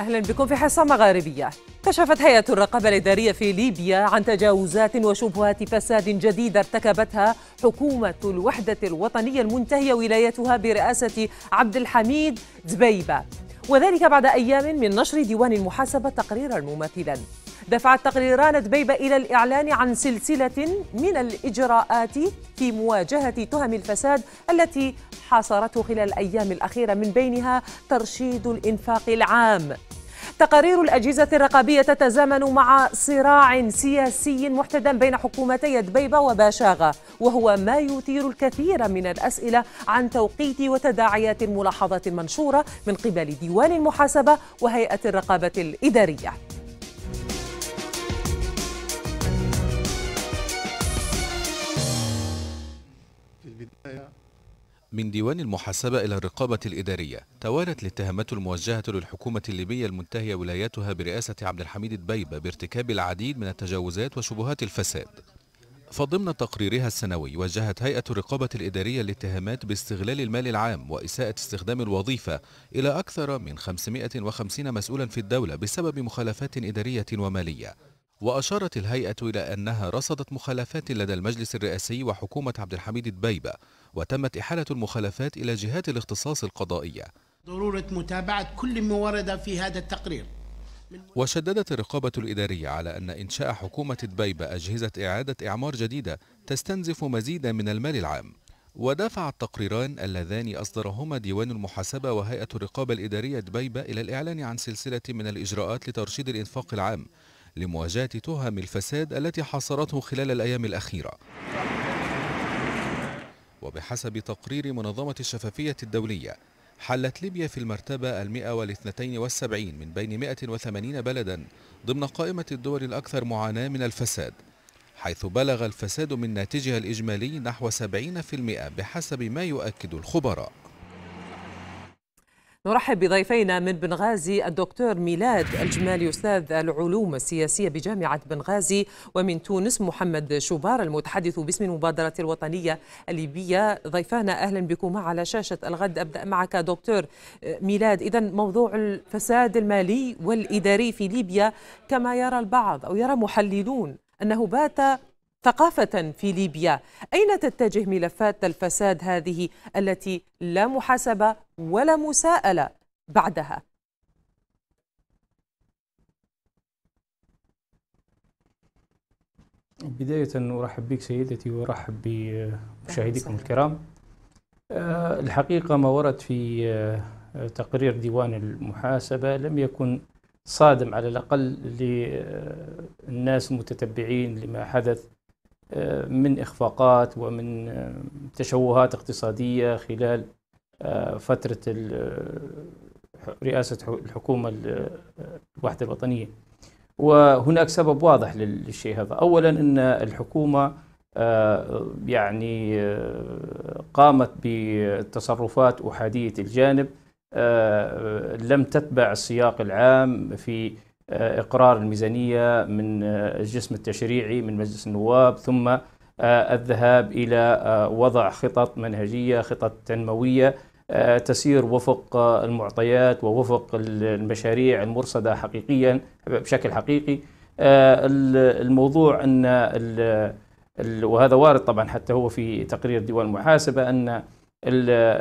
أهلا بكم في حصة مغاربية كشفت هيئة الرقابة الإدارية في ليبيا عن تجاوزات وشبهات فساد جديدة ارتكبتها حكومة الوحدة الوطنية المنتهية ولايتها برئاسة عبد الحميد دبيبة وذلك بعد أيام من نشر ديوان المحاسبة تقريرا مماثلا دفعت تقريران دبيبة إلى الإعلان عن سلسلة من الإجراءات في مواجهة تهم الفساد التي حاصرته خلال الأيام الأخيرة من بينها ترشيد الإنفاق العام تقارير الأجهزة الرقابية تتزامن مع صراع سياسي محتدم بين حكومتي دبيبة وباشاغة وهو ما يثير الكثير من الأسئلة عن توقيت وتداعيات الملاحظات المنشورة من قبل ديوان المحاسبة وهيئة الرقابة الإدارية من ديوان المحاسبة إلى الرقابة الإدارية توالت الاتهامات الموجهة للحكومة الليبية المنتهية ولايتها برئاسة عبد الحميد البيبة بارتكاب العديد من التجاوزات وشبهات الفساد فضمن تقريرها السنوي وجهت هيئة الرقابة الإدارية الاتهامات باستغلال المال العام وإساءة استخدام الوظيفة إلى أكثر من 550 مسؤولا في الدولة بسبب مخالفات إدارية ومالية وأشارت الهيئة إلى أنها رصدت مخالفات لدى المجلس الرئاسي وحكومة عبد الحميد البيبة وتمت إحالة المخالفات إلى جهات الاختصاص القضائية ضرورة متابعة كل ما ورد في هذا التقرير وشددت الرقابة الإدارية على أن إنشاء حكومة دبيبة أجهزة إعادة إعمار جديدة تستنزف مزيدا من المال العام ودفع التقريران اللذان أصدرهما ديوان المحاسبة وهيئة الرقابة الإدارية دبيبة إلى الإعلان عن سلسلة من الإجراءات لترشيد الإنفاق العام لمواجهة تهم الفساد التي حاصرته خلال الأيام الأخيرة وبحسب تقرير منظمة الشفافية الدولية حلت ليبيا في المرتبة المئة والاثنتين والسبعين من بين 180 بلدا ضمن قائمة الدول الأكثر معاناة من الفساد حيث بلغ الفساد من ناتجها الإجمالي نحو 70% بحسب ما يؤكد الخبراء نرحب بضيفينا من بنغازي الدكتور ميلاد الجمالي أستاذ العلوم السياسية بجامعة بنغازي ومن تونس محمد شوبار المتحدث باسم المبادرة الوطنية الليبية ضيفانا أهلا بكما على شاشة الغد أبدأ معك دكتور ميلاد إذا موضوع الفساد المالي والإداري في ليبيا كما يرى البعض أو يرى محللون أنه بات ثقافة في ليبيا أين تتجه ملفات الفساد هذه التي لا محاسبة ولا مساءلة بعدها بداية أرحب بك سيدتي وأرحب بمشاهديكم الكرام آه، الحقيقة ما ورد في آه، تقرير ديوان المحاسبة لم يكن صادم على الأقل للناس المتتبعين لما حدث آه، من إخفاقات ومن آه، تشوهات اقتصادية خلال آه، فترة رئاسة الحكومة الوحدة الوطنية وهناك سبب واضح للشيء هذا أولا أن الحكومة يعني قامت بتصرفات أحادية الجانب لم تتبع السياق العام في آه، إقرار الميزانية من آه، الجسم التشريعي من مجلس النواب ثم آه، الذهاب إلى وضع خطط منهجية خطط تنموية تسير وفق المعطيات ووفق المشاريع المرصدة حقيقيا بشكل حقيقي الموضوع أن وهذا وارد طبعا حتى هو في تقرير ديوان المحاسبة أن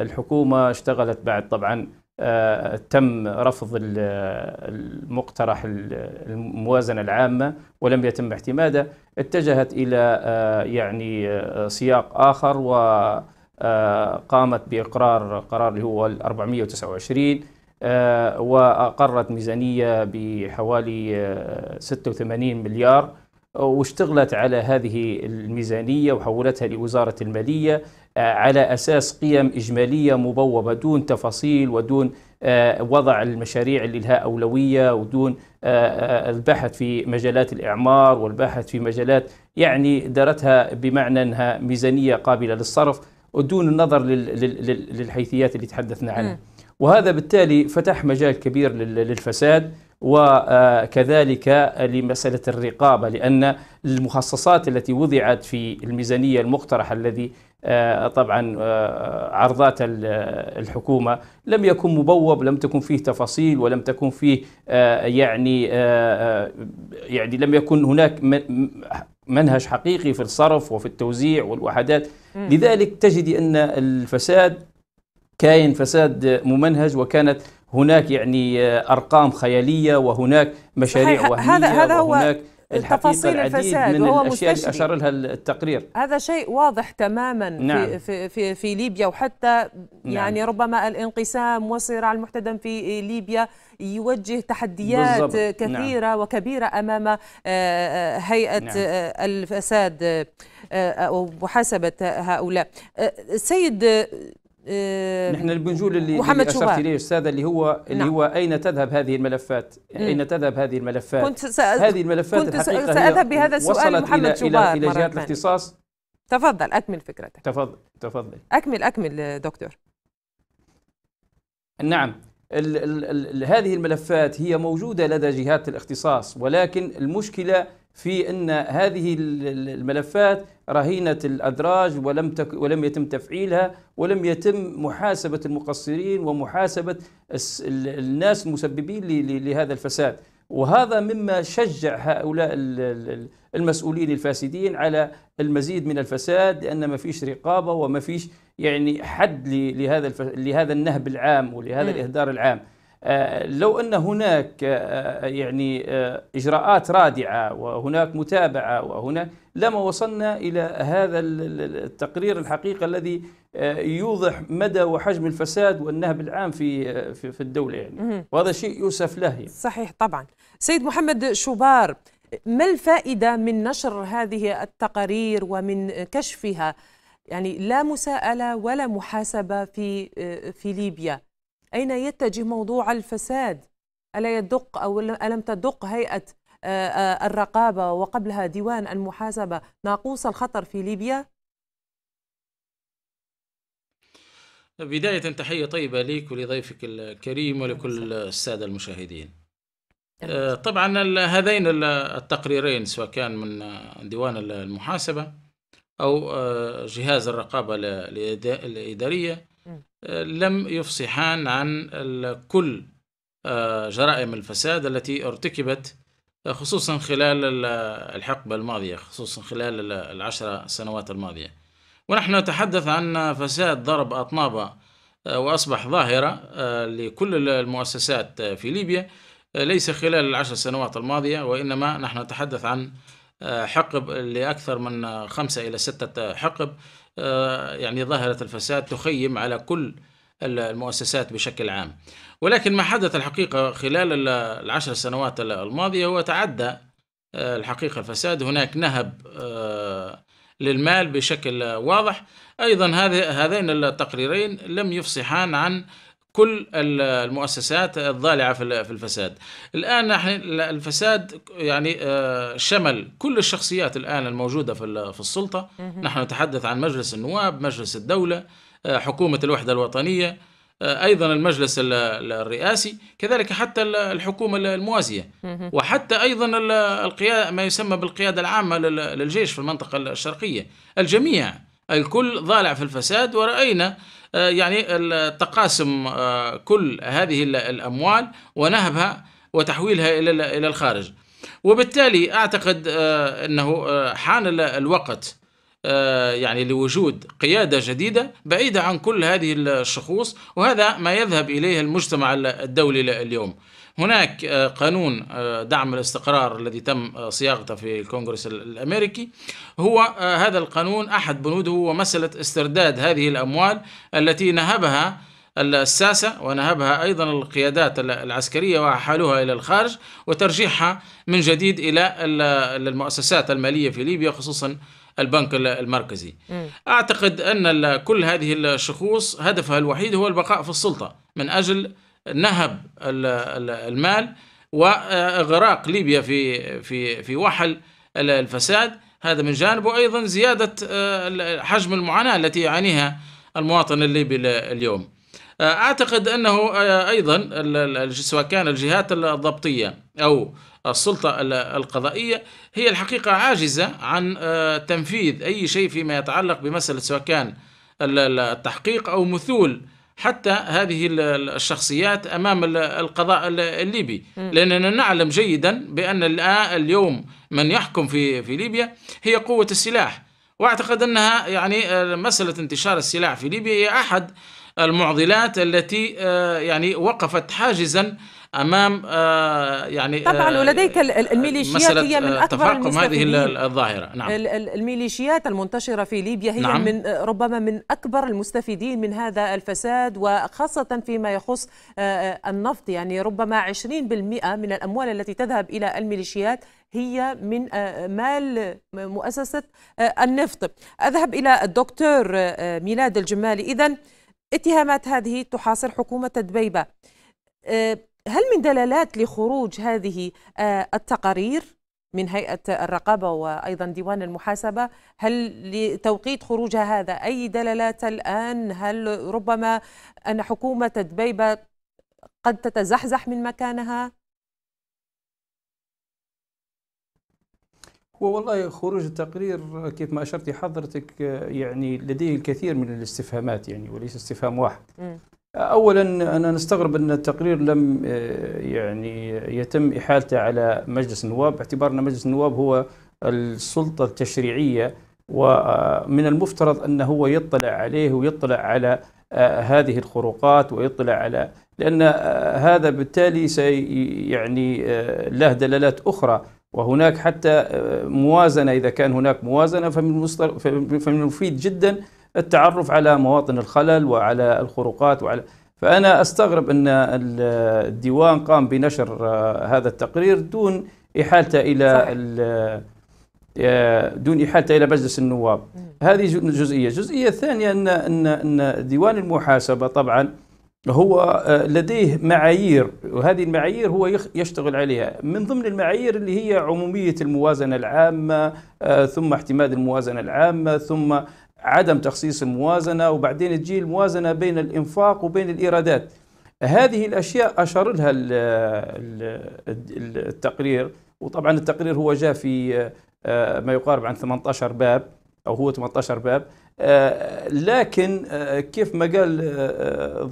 الحكومة اشتغلت بعد طبعا آه، تم رفض المقترح الموازنة العامة ولم يتم اعتماده اتجهت إلى آه، يعني آه، سياق آخر وقامت بإقرار قرار اللي هو 429 وأقرت ميزانية بحوالي 86 مليار واشتغلت على هذه الميزانية وحولتها لوزارة المالية آه، على أساس قيم إجمالية مبوبة دون تفاصيل ودون آه، وضع المشاريع اللي لها أولوية ودون آه، البحث في مجالات الإعمار والبحث في مجالات يعني دارتها بمعنى أنها ميزانية قابلة للصرف ودون النظر للحيثيات اللي تحدثنا عنها وهذا بالتالي فتح مجال كبير للفساد وكذلك لمسألة الرقابة لأن المخصصات التي وضعت في الميزانية المقترحة الذي آه، طبعا آه، عرضات الحكومة لم يكن مبوب لم تكن فيه تفاصيل ولم تكن فيه آه، يعني يعني لم يكن هناك منهج حقيقي في الصرف وفي التوزيع والوحدات لذلك تجد أن الفساد كاين فساد ممنهج وكانت هناك يعني آه، ارقام خياليه وهناك مشاريع وهميه هذا هذا وهناك هو الحقيقه العديد من وهو الاشياء اللي اشار لها التقرير هذا شيء واضح تماما نعم. في, في في في ليبيا وحتى نعم. يعني ربما الانقسام والصراع المحتدم في ليبيا يوجه تحديات بالزبط. نعم. كثيره نعم. وكبيره امام آه، آه، هيئه نعم. الفساد وحسبه هؤلاء السيد آه، نحن البنجول اللي, محمد اللي اشرت اليه استاذه اللي هو نعم. اللي نعم. هو اين تذهب هذه الملفات؟ اين تذهب هذه الملفات؟ كنت سأ... هذه الملفات كنت الحقيقه ساذهب بهذا السؤال محمد شوبار الى, إلى جهات الاختصاص تفضل اكمل فكرتك تفضل تفضل اكمل اكمل دكتور نعم ال ال ال هذه الملفات هي موجوده لدى جهات الاختصاص ولكن المشكله في ان هذه الملفات رهينة الأدراج ولم تك ولم يتم تفعيلها ولم يتم محاسبة المقصرين ومحاسبة الناس المسببين لهذا الفساد وهذا مما شجع هؤلاء المسؤولين الفاسدين على المزيد من الفساد لأن ما فيش رقابة وما فيش يعني حد لهذا لهذا النهب العام ولهذا الإهدار العام آه، لو ان هناك آه، آه، يعني اجراءات رادعه وهناك متابعه وهناك لما وصلنا الى هذا التقرير الحقيقه الذي يوضح مدى وحجم الفساد والنهب العام في في الدوله يعني وهذا شيء يؤسف له يعني. صحيح طبعا سيد محمد شوبار ما الفائده من نشر هذه التقارير ومن كشفها يعني لا مساءله ولا محاسبه في في ليبيا أين يتجه موضوع الفساد ألا يدق أو ألم تدق هيئة الرقابة وقبلها ديوان المحاسبة ناقوس الخطر في ليبيا؟ بداية تحية طيبة ليك ولضيفك الكريم ولكل السادة المشاهدين طبعا هذين التقريرين سواء كان من ديوان المحاسبة أو جهاز الرقابة الإدارية لم يفصحان عن كل آه، جرائم الفساد التي ارتكبت آه، خصوصا خلال الحقبة الماضية خصوصا خلال العشر سنوات الماضية ونحن نتحدث عن فساد ضرب أطناب آه، وأصبح ظاهرة لكل المؤسسات في ليبيا ليس خلال العشر سنوات الماضية وإنما نحن نتحدث عن حقب لأكثر من خمسة إلى ستة حقب آه، يعني ظاهرة الفساد تخيم على كل المؤسسات بشكل عام ولكن ما حدث الحقيقة خلال العشر سنوات الماضية هو تعدى آه، الحقيقة الفساد هناك نهب آه، للمال بشكل واضح أيضا هذين التقريرين لم يفصحان عن كل المؤسسات الضالعة في الفساد الآن الفساد يعني آه، شمل كل الشخصيات الآن الموجودة في السلطة نحن نتحدث عن مجلس النواب مجلس الدولة آه، حكومة الوحدة الوطنية آه، ايضا المجلس الرئاسي كذلك حتى الحكومه الموازيه وحتى ايضا القياده ما يسمى بالقياده العامه للجيش في المنطقه الشرقيه الجميع الكل ضالع في الفساد ورأينا آه، يعني تقاسم آه، كل هذه الأموال ونهبها وتحويلها إلى الخارج وبالتالي أعتقد آه، أنه حان الوقت يعني لوجود قيادة جديدة بعيدة عن كل هذه الشخوص وهذا ما يذهب إليه المجتمع الدولي اليوم هناك آه، قانون آه، دعم الاستقرار الذي تم آه، صياغته في الكونغرس الأمريكي هو هذا القانون أحد بنوده هو مسألة استرداد هذه الأموال التي نهبها الساسة ونهبها أيضا القيادات العسكرية وحالوها إلى الخارج وترجيحها من جديد إلى المؤسسات المالية في ليبيا خصوصا البنك المركزي م. أعتقد أن كل هذه الشخوص هدفها الوحيد هو البقاء في السلطة من أجل نهب المال واغراق ليبيا في في في وحل الفساد هذا من جانب وايضا زياده آه، حجم المعاناه التي يعانيها المواطن الليبي اليوم. آه، اعتقد انه آه، ايضا سواء كان الجهات الضبطيه او السلطه القضائيه هي الحقيقه عاجزه عن تنفيذ اي شيء فيما يتعلق بمساله سواء كان التحقيق او مثول حتى هذه الشخصيات امام القضاء الليبي لاننا نعلم جيدا بان اليوم من يحكم في في ليبيا هي قوه السلاح واعتقد انها يعني آه، مساله انتشار السلاح في ليبيا هي احد المعضلات التي آه، يعني وقفت حاجزا امام آه، يعني طبعا ولديك آه، الميليشيات هي من آه، اكبر تفاقم هذه الظاهره نعم الميليشيات المنتشره في ليبيا هي نعم. من ربما من اكبر المستفيدين من هذا الفساد وخاصه فيما يخص النفط يعني ربما 20% من الاموال التي تذهب الى الميليشيات هي من مال مؤسسه النفط اذهب الى الدكتور ميلاد الجمالي اذا اتهامات هذه تحاصر حكومه دبيبه هل من دلالات لخروج هذه آه، التقارير من هيئة الرقابة وأيضا ديوان المحاسبة هل لتوقيت خروجها هذا أي دلالات الآن هل ربما أن حكومة دبيبة قد تتزحزح من مكانها هو والله خروج التقرير كيف ما أشرت حضرتك آه، يعني لديه الكثير من الاستفهامات يعني وليس استفهام واحد م. اولا انا نستغرب ان التقرير لم آه، يعني يتم احالته على مجلس النواب باعتبار ان مجلس النواب هو السلطه التشريعيه ومن آه، المفترض ان هو يطلع عليه ويطلع على آه، هذه الخروقات ويطلع على لان هذا بالتالي سي يعني له دلالات اخرى وهناك حتى موازنه اذا كان هناك موازنه فمن المفيد جدا التعرف على مواطن الخلل وعلى الخروقات وعلى فأنا أستغرب أن الديوان قام بنشر آه، هذا التقرير دون إحالته إلى آه، دون إحالته إلى مجلس النواب هذه جزئية الجزئية الثانية أن, أن, أن ديوان المحاسبة طبعا هو آه، لديه معايير وهذه المعايير هو يشتغل عليها من ضمن المعايير اللي هي عمومية الموازنة العامة ثم اعتماد الموازنة العامة ثم عدم تخصيص الموازنة وبعدين تجي الموازنة بين الإنفاق وبين الإيرادات هذه الأشياء أشار لها التقرير وطبعا التقرير هو جاء في آه، ما يقارب عن 18 باب أو هو 18 باب آه، لكن آه، كيف ما قال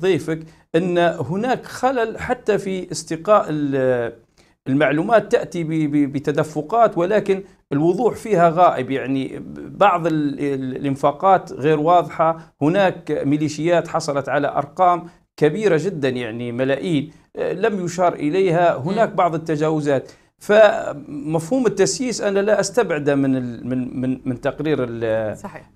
ضيفك أن هناك خلل حتى في استقاء المعلومات تأتي بتدفقات ولكن الوضوح فيها غائب يعني بعض الانفاقات غير واضحة هناك ميليشيات حصلت على أرقام كبيرة جدا يعني ملايين آه، لم يشار إليها هناك بعض التجاوزات فمفهوم التسييس انا لا استبعده من من من, من تقرير صحيح.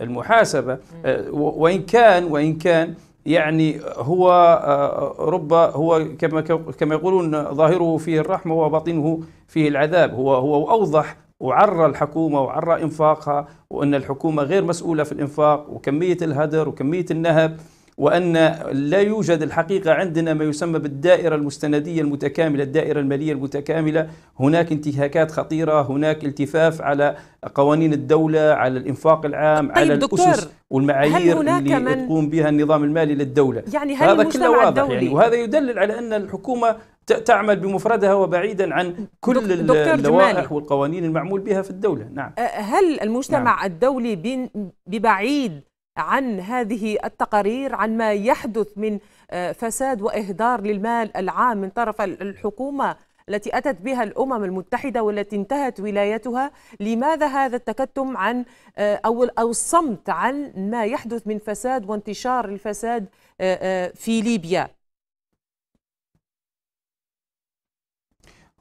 المحاسبه آه، وان كان وان كان يعني هو آه، رب هو كما كما يقولون ظاهره فيه الرحمه وباطنه فيه العذاب هو هو اوضح وعرى الحكومه وعرى انفاقها وان الحكومه غير مسؤوله في الانفاق وكميه الهدر وكميه النهب وأن لا يوجد الحقيقة عندنا ما يسمى بالدائرة المستندية المتكاملة الدائرة المالية المتكاملة هناك انتهاكات خطيرة هناك التفاف على قوانين الدولة على الإنفاق العام طيب على الأسس والمعايير اللي من تقوم بها النظام المالي للدولة يعني هل هذا كله واضح الدولي؟ يعني وهذا يدلل على أن الحكومة تعمل بمفردها وبعيدا عن كل اللوائح والقوانين المعمول بها في الدولة نعم هل المجتمع نعم. الدولي ببعيد عن هذه التقارير عن ما يحدث من آه، فساد واهدار للمال العام من طرف الحكومه التي اتت بها الامم المتحده والتي انتهت ولايتها لماذا هذا التكتم عن آه، او او الصمت عن ما يحدث من فساد وانتشار الفساد آه، في ليبيا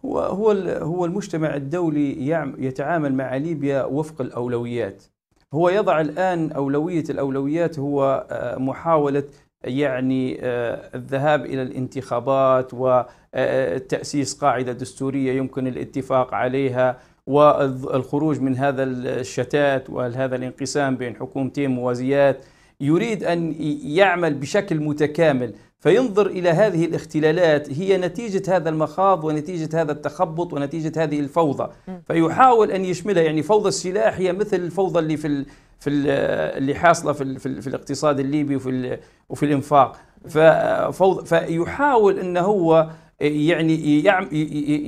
هو هو هو المجتمع الدولي يتعامل مع ليبيا وفق الاولويات هو يضع الآن أولوية الأولويات هو آه، محاولة آه، يعني آه، الذهاب إلى الانتخابات وتأسيس قاعدة دستورية يمكن الاتفاق عليها والخروج من هذا الشتات وهذا الانقسام بين حكومتين موازيات يريد أن يعمل بشكل متكامل فينظر إلى هذه الاختلالات هي نتيجة هذا المخاض ونتيجة هذا التخبط ونتيجة هذه الفوضى فيحاول أن يشملها يعني فوضى السلاح هي مثل الفوضى اللي في في اللي حاصلة في, في, في الاقتصاد الليبي وفي, وفي الإنفاق فيحاول أن هو يعني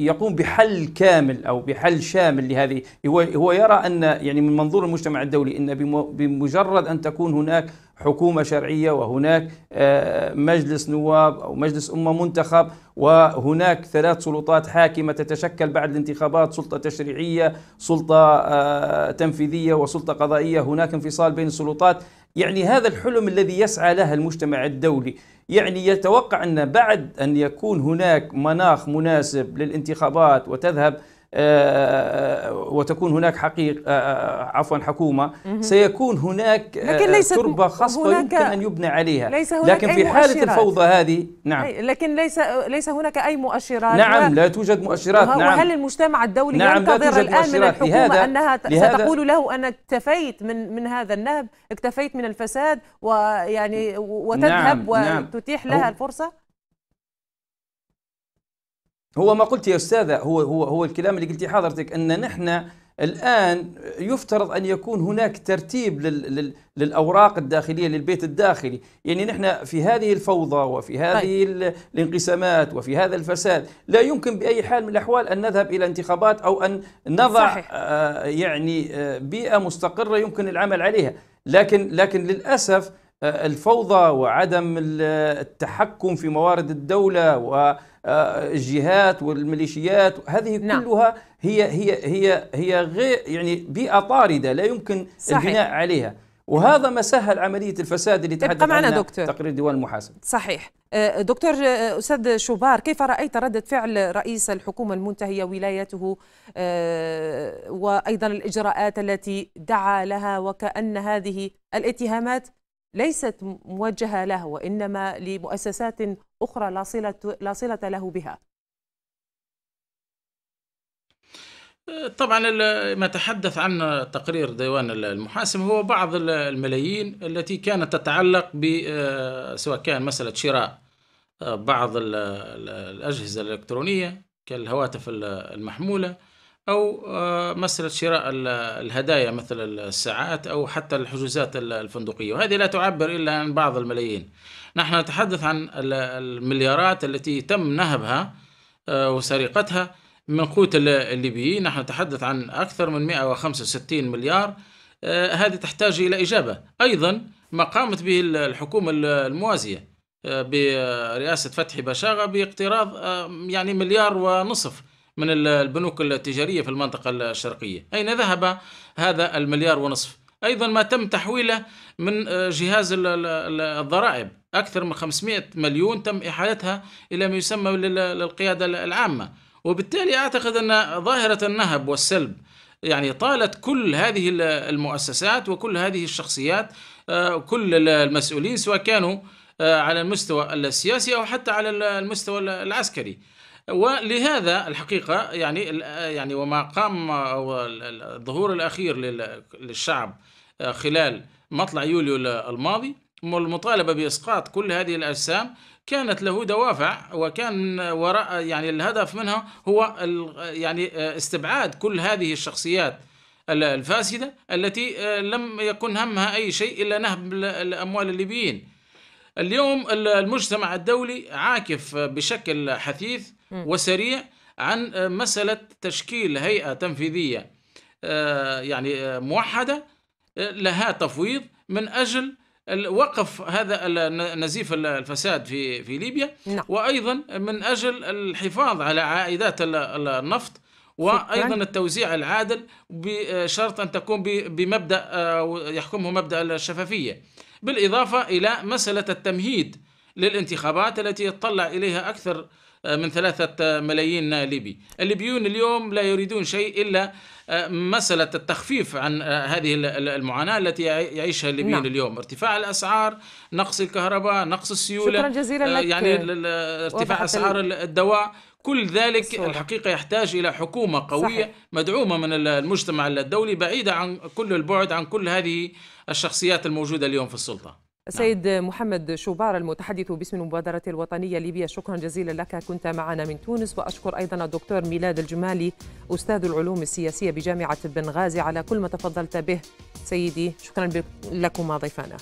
يقوم بحل كامل او بحل شامل لهذه هو هو يرى ان يعني من منظور المجتمع الدولي ان بمجرد ان تكون هناك حكومه شرعيه وهناك آه، مجلس نواب او مجلس امه منتخب وهناك ثلاث سلطات حاكمه تتشكل بعد الانتخابات سلطه تشريعيه، سلطه آه، تنفيذيه وسلطه قضائيه، هناك انفصال بين السلطات يعني هذا الحلم الذي يسعى له المجتمع الدولي يعني يتوقع أن بعد أن يكون هناك مناخ مناسب للانتخابات وتذهب آه، وتكون هناك حقيقة آه، آه، عفوا حكومة سيكون هناك لكن ليست تربة خصبة يمكن أن يبنى عليها ليس هناك لكن في حالة مؤشرات. الفوضى هذه نعم لكن ليس ليس هناك أي مؤشرات نعم لا توجد مؤشرات وهل نعم وهل المجتمع الدولي نعم ينتظر الآن من الحكومة لهذا أنها لهذا ستقول له أنا اكتفيت من من هذا النهب اكتفيت من الفساد ويعني نعم، وتذهب نعم وتتيح نعم لها الفرصة هو ما قلت يا أستاذة هو هو هو الكلام اللي قلتي حضرتك أن نحن الآن يفترض أن يكون هناك ترتيب للأوراق الداخلية للبيت الداخلي يعني نحن في هذه الفوضى وفي هذه طيب. الانقسامات وفي هذا الفساد لا يمكن بأي حال من الأحوال أن نذهب إلى انتخابات أو أن نضع صحيح. آه، يعني آه، بيئة مستقرة يمكن العمل عليها لكن لكن للأسف الفوضى وعدم التحكم في موارد الدولة والجهات آه، والميليشيات هذه نعم. كلها هي هي هي هي غير يعني بيئة طاردة لا يمكن صحيح. البناء عليها وهذا ما سهل عملية الفساد اللي تحدث معنا دكتور تقرير ديوان المحاسبة صحيح آه، دكتور آه، أستاذ شوبار كيف رأيت ردة فعل رئيس الحكومة المنتهية ولايته وأيضا الإجراءات التي دعا لها وكأن هذه الاتهامات ليست موجهة له وإنما لمؤسسات أخرى لا صلة, لا صلة له بها طبعا ما تحدث عن تقرير ديوان المحاسم هو بعض الملايين التي كانت تتعلق ب آه، سواء كان مسألة شراء آه، بعض الأجهزة الإلكترونية كالهواتف المحمولة أو مسألة شراء الهدايا مثل الساعات أو حتى الحجوزات الفندقية وهذه لا تعبر إلا عن بعض الملايين نحن نتحدث عن المليارات التي تم نهبها آه، وسرقتها من قوت الليبيين نحن نتحدث عن أكثر من 165 مليار آه، هذه تحتاج إلى إجابة أيضا ما قامت به الحكومة الموازية آه، برئاسة فتحي بشاغة باقتراض يعني مليار ونصف من البنوك التجارية في المنطقة الشرقية أين ذهب هذا المليار ونصف أيضا ما تم تحويله من آه، جهاز الضرائب أكثر من 500 مليون تم إحالتها إلى ما يسمى للقيادة العامة وبالتالي أعتقد أن ظاهرة النهب والسلب يعني طالت كل هذه المؤسسات وكل هذه الشخصيات آه، كل المسؤولين سواء كانوا آه، على المستوى السياسي أو حتى على المستوى العسكري ولهذا الحقيقة يعني يعني وما قام أو الظهور الأخير للشعب آه، خلال مطلع يوليو الماضي المطالبة بإسقاط كل هذه الأجسام كانت له دوافع وكان وراء يعني الهدف منها هو يعني آه، استبعاد كل هذه الشخصيات الفاسدة التي آه، لم يكن همها أي شيء إلا نهب الأموال الليبيين اليوم المجتمع الدولي عاكف بشكل حثيث وسريع عن آه، مسألة تشكيل هيئة تنفيذية آه، يعني آه، موحدة لها تفويض من أجل وقف هذا نزيف الفساد في في ليبيا نعم. وايضا من اجل الحفاظ على عائدات النفط وايضا التوزيع العادل بشرط ان تكون بمبدا يحكمه مبدا الشفافيه بالاضافه الى مساله التمهيد للانتخابات التي يتطلع اليها اكثر آه، من ثلاثة آه، ملايين ليبي الليبيون اليوم لا يريدون شيء إلا آه، مسألة التخفيف عن هذه المعاناة التي يعيشها الليبيون نعم. اليوم ارتفاع الأسعار نقص الكهرباء نقص السيولة شكرا جزيلا لك يعني ارتفاع أسعار الدواء كل ذلك الصورة. الحقيقة يحتاج إلى حكومة قوية صحيح. مدعومة من المجتمع الدولي بعيدة عن كل البعد عن كل هذه الشخصيات الموجودة اليوم في السلطة السيد نعم. محمد شوبار المتحدث باسم المبادرة الوطنية الليبية شكرا جزيلا لك كنت معنا من تونس وأشكر أيضا الدكتور ميلاد الجمالي أستاذ العلوم السياسية بجامعة بنغازي على كل ما تفضلت به سيدي شكرا لكما ضيفانا